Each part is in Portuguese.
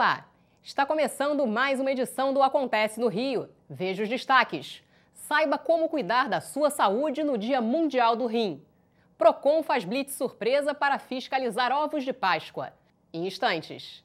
Olá! Está começando mais uma edição do Acontece no Rio. Veja os destaques. Saiba como cuidar da sua saúde no Dia Mundial do Rim. Procon faz blitz surpresa para fiscalizar ovos de Páscoa. Em instantes.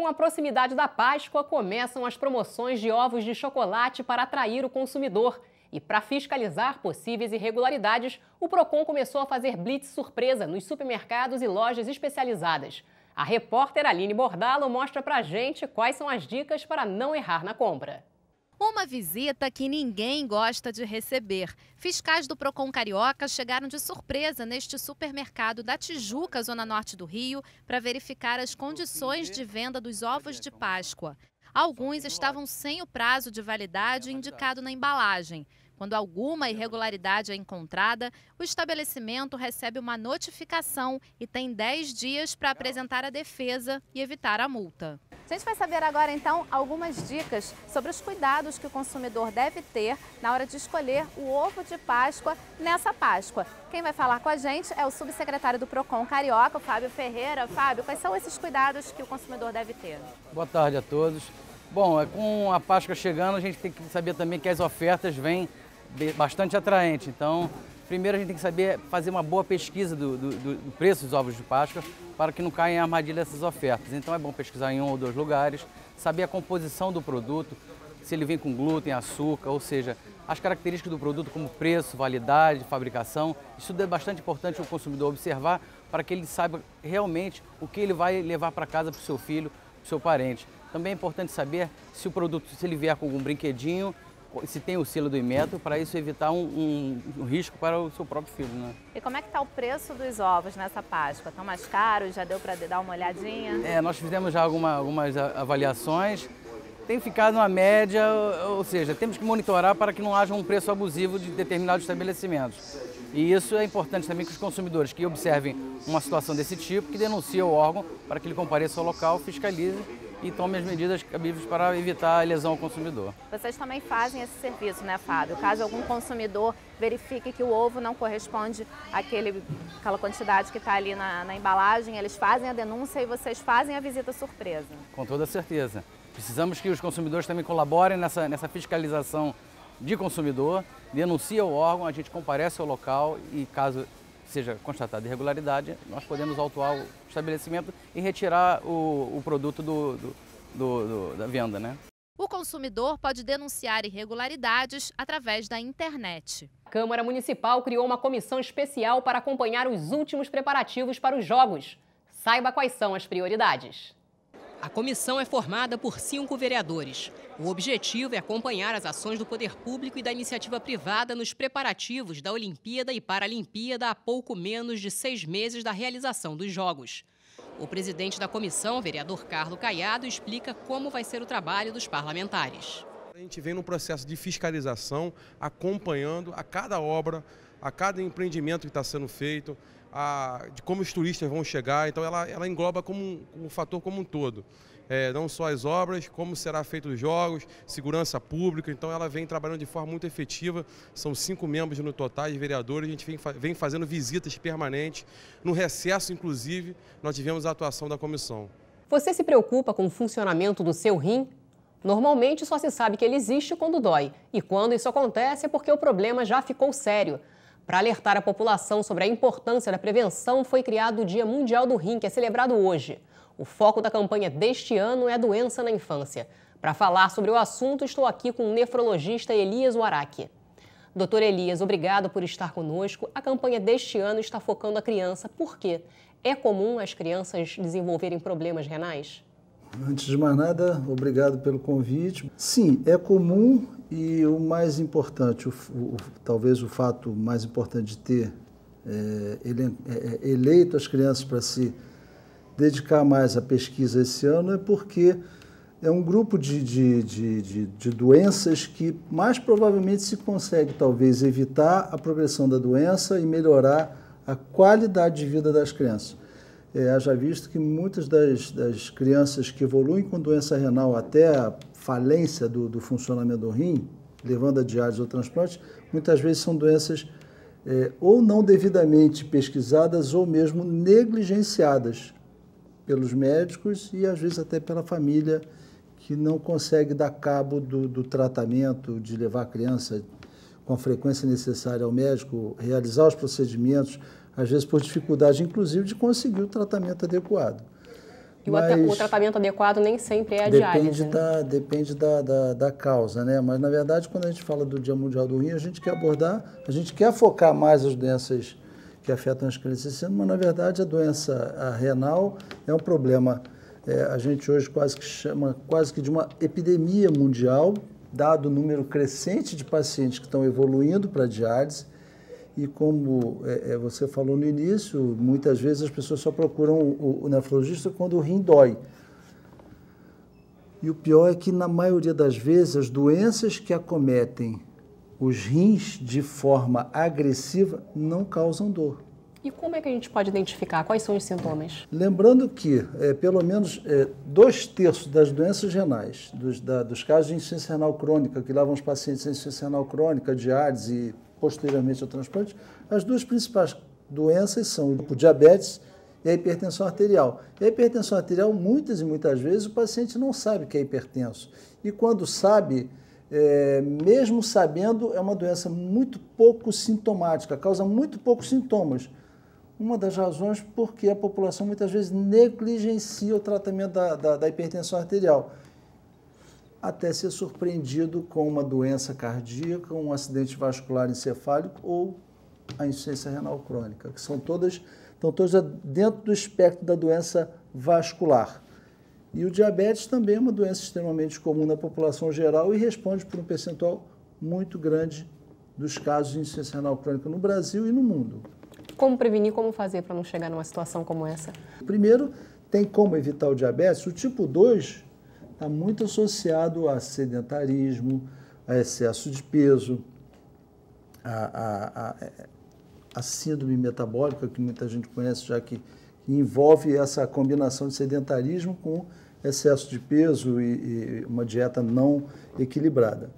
Com a proximidade da Páscoa, começam as promoções de ovos de chocolate para atrair o consumidor. E para fiscalizar possíveis irregularidades, o Procon começou a fazer blitz surpresa nos supermercados e lojas especializadas. A repórter Aline Bordalo mostra pra gente quais são as dicas para não errar na compra. Uma visita que ninguém gosta de receber. Fiscais do Procon Carioca chegaram de surpresa neste supermercado da Tijuca, zona norte do Rio, para verificar as condições de venda dos ovos de Páscoa. Alguns estavam sem o prazo de validade indicado na embalagem. Quando alguma irregularidade é encontrada, o estabelecimento recebe uma notificação e tem 10 dias para apresentar a defesa e evitar a multa. A gente vai saber agora então algumas dicas sobre os cuidados que o consumidor deve ter na hora de escolher o ovo de Páscoa nessa Páscoa. Quem vai falar com a gente é o subsecretário do PROCON Carioca, o Fábio Ferreira. Fábio, quais são esses cuidados que o consumidor deve ter? Boa tarde a todos. Bom, é, com a Páscoa chegando, a gente tem que saber também que as ofertas vêm bastante atraentes. Então, Primeiro a gente tem que saber fazer uma boa pesquisa do, do, do preço dos ovos de Páscoa para que não caia em armadilha essas ofertas. Então é bom pesquisar em um ou dois lugares, saber a composição do produto, se ele vem com glúten, açúcar, ou seja, as características do produto como preço, validade, fabricação. Isso é bastante importante o consumidor observar para que ele saiba realmente o que ele vai levar para casa para o seu filho, para o seu parente. Também é importante saber se o produto, se ele vier com algum brinquedinho, se tem o selo do Inmetro para isso evitar um, um, um, risco para o seu próprio filho, né? E como é que está o preço dos ovos nessa Páscoa? Estão mais caros? Já deu para dar uma olhadinha? É, nós fizemos já alguma, algumas avaliações. Tem ficado uma média, ou seja, temos que monitorar para que não haja um preço abusivo de determinados estabelecimentos. E isso é importante também que os consumidores que observem uma situação desse tipo, que denunciem o órgão para que ele compareça ao local, fiscalize e tome as medidas cabíveis para evitar a lesão ao consumidor. Vocês também fazem esse serviço, né, Fábio? Caso algum consumidor verifique que o ovo não corresponde àquele, àquela quantidade que está ali na, na embalagem, eles fazem a denúncia e vocês fazem a visita surpresa. Com toda certeza. Precisamos que os consumidores também colaborem nessa, nessa fiscalização de consumidor, denuncia o órgão, a gente comparece ao local e caso seja constatada irregularidade, nós podemos autuar o estabelecimento e retirar o, o produto do, do, do, da venda. Né? O consumidor pode denunciar irregularidades através da internet. A Câmara Municipal criou uma comissão especial para acompanhar os últimos preparativos para os Jogos. Saiba quais são as prioridades. A comissão é formada por cinco vereadores. O objetivo é acompanhar as ações do poder público e da iniciativa privada nos preparativos da Olimpíada e Paralimpíada a pouco menos de seis meses da realização dos Jogos. O presidente da comissão, vereador Carlo Caiado, explica como vai ser o trabalho dos parlamentares. A gente vem num processo de fiscalização, acompanhando a cada obra, a cada empreendimento que está sendo feito, a, de como os turistas vão chegar. Então ela, ela engloba como um, um fator como um todo. É, não só as obras, como será feito os jogos, segurança pública. Então ela vem trabalhando de forma muito efetiva. São cinco membros no total de vereadores. A gente vem, vem fazendo visitas permanentes. No recesso, inclusive, nós tivemos a atuação da comissão. Você se preocupa com o funcionamento do seu rim? Normalmente só se sabe que ele existe quando dói. E quando isso acontece é porque o problema já ficou sério. Para alertar a população sobre a importância da prevenção, foi criado o Dia Mundial do Rim, que é celebrado hoje. O foco da campanha deste ano é a doença na infância. Para falar sobre o assunto, estou aqui com o nefrologista Elias Waraki. Doutor Elias, obrigado por estar conosco. A campanha deste ano está focando a criança. Por quê? É comum as crianças desenvolverem problemas renais? Antes de mais nada, obrigado pelo convite. Sim, é comum e o mais importante, o, o, talvez o fato mais importante de ter é, ele, é, é, eleito as crianças para se dedicar mais à pesquisa esse ano é porque é um grupo de, de, de, de, de doenças que mais provavelmente se consegue, talvez, evitar a progressão da doença e melhorar a qualidade de vida das crianças é, haja visto que muitas das, das crianças que evoluem com doença renal até a falência do, do funcionamento do rim, levando a diálise ou transplante, muitas vezes são doenças é, ou não devidamente pesquisadas ou mesmo negligenciadas pelos médicos e às vezes até pela família que não consegue dar cabo do, do tratamento, de levar a criança com a frequência necessária ao médico, realizar os procedimentos, às vezes por dificuldade, inclusive, de conseguir o tratamento adequado. E Mas o tratamento adequado nem sempre é a depende diálise. Né? Da, né? Depende da, da, da, causa, né? Mas, na verdade, quando a gente fala do Dia Mundial do Rim, a gente quer abordar, a gente quer focar mais as doenças que afetam as crianças mas, na verdade, a doença a renal é um problema. É, a gente hoje quase que chama quase que de uma epidemia mundial, dado o número crescente de pacientes que estão evoluindo para diálise e como é, é, você falou no início, muitas vezes as pessoas só procuram o, o nefrologista quando o rim dói. E o pior é que, na maioria das vezes, as doenças que acometem os rins de forma agressiva não causam dor. E como é que a gente pode identificar? Quais são os sintomas? Lembrando que é, pelo menos é, dois terços das doenças renais, dos, da, dos casos de insuficiência renal crônica, que levam os pacientes a insuficiência renal crônica, diálise e posteriormente ao transplante, as duas principais doenças são o diabetes e a hipertensão arterial. E a hipertensão arterial, muitas e muitas vezes, o paciente não sabe que é hipertenso. E quando sabe, é, mesmo sabendo, é uma doença muito pouco sintomática, causa muito poucos sintomas. Uma das razões porque a população muitas vezes negligencia o tratamento da, da, da hipertensão arterial até ser surpreendido com uma doença cardíaca, um acidente vascular encefálico ou a insuficiência renal crônica, que são todas, estão todas dentro do espectro da doença vascular. E o diabetes também é uma doença extremamente comum na população geral e responde por um percentual muito grande dos casos de insuficiência renal crônica no Brasil e no mundo. Como prevenir, como fazer para não chegar numa situação como essa? Primeiro, tem como evitar o diabetes. O tipo 2 está muito associado a sedentarismo, a excesso de peso, a, a, a, síndrome metabólica, que muita gente conhece já que, que, envolve essa combinação de sedentarismo com excesso de peso e, e uma dieta não equilibrada.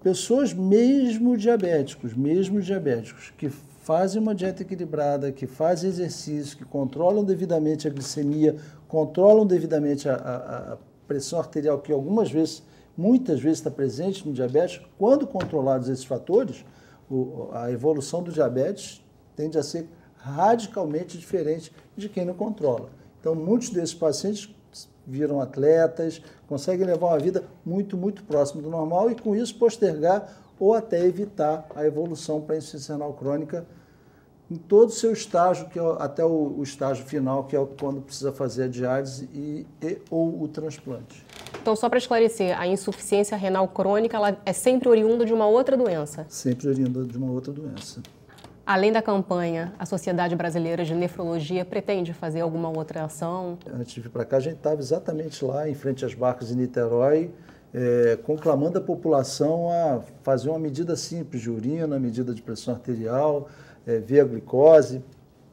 Pessoas mesmo diabéticos, mesmo diabéticos, que fazem uma dieta equilibrada, que fazem exercício, que controlam devidamente a glicemia, controlam devidamente a, a, a pressão arterial que algumas vezes, muitas vezes está presente no diabetes, quando controlados esses fatores, o, a evolução do diabetes tende a ser radicalmente diferente de quem não controla. Então, muitos desses pacientes viram atletas, conseguem levar uma vida muito, muito próxima do normal e, com isso, postergar ou até evitar a evolução para insuficiência renal crônica em todo o seu estágio, que é até o, o, estágio final, que é quando precisa fazer a diálise e, e ou o transplante. Então, só para esclarecer, a insuficiência renal crônica ela é sempre oriunda de uma outra doença? Sempre oriunda de uma outra doença. Além da campanha, a Sociedade Brasileira de Nefrologia pretende fazer alguma outra ação? Antes de vir para cá, a gente estava exatamente lá, em frente às barcas em Niterói, é, conclamando a população a fazer uma medida simples de urina, medida de pressão arterial, é, via glicose,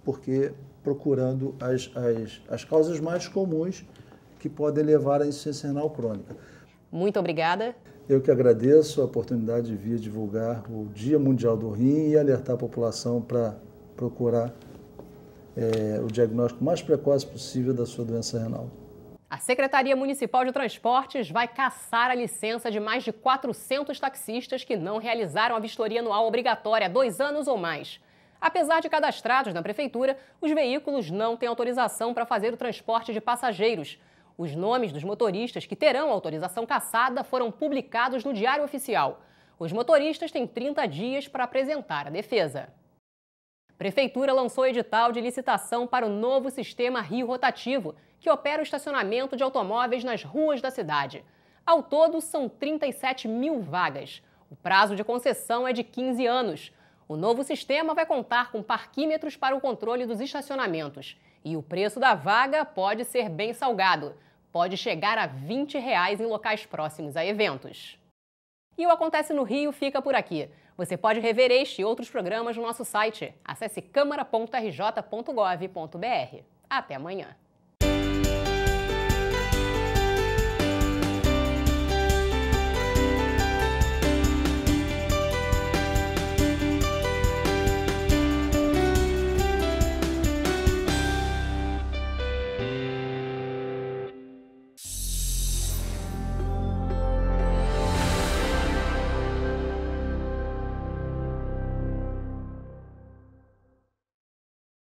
porque procurando as, as, as causas mais comuns que podem levar à insuficiência renal crônica. Muito obrigada. Eu que agradeço a oportunidade de vir divulgar o Dia Mundial do Rim e alertar a população para procurar é, o diagnóstico mais precoce possível da sua doença renal. A Secretaria Municipal de Transportes vai caçar a licença de mais de 400 taxistas que não realizaram a vistoria anual obrigatória há dois anos ou mais. Apesar de cadastrados na prefeitura, os veículos não têm autorização para fazer o transporte de passageiros. Os nomes dos motoristas que terão autorização cassada foram publicados no Diário Oficial. Os motoristas têm 30 dias para apresentar a defesa. Prefeitura lançou edital de licitação para o novo sistema Rio Rotativo, que opera o estacionamento de automóveis nas ruas da cidade. Ao todo, são 37 mil vagas. O prazo de concessão é de 15 anos. O novo sistema vai contar com parquímetros para o controle dos estacionamentos. E o preço da vaga pode ser bem salgado. Pode chegar a R$ 20 reais em locais próximos a eventos. E o Acontece no Rio fica por aqui. Você pode rever este e outros programas no nosso site. Acesse câmara.rj.gov.br. Até amanhã.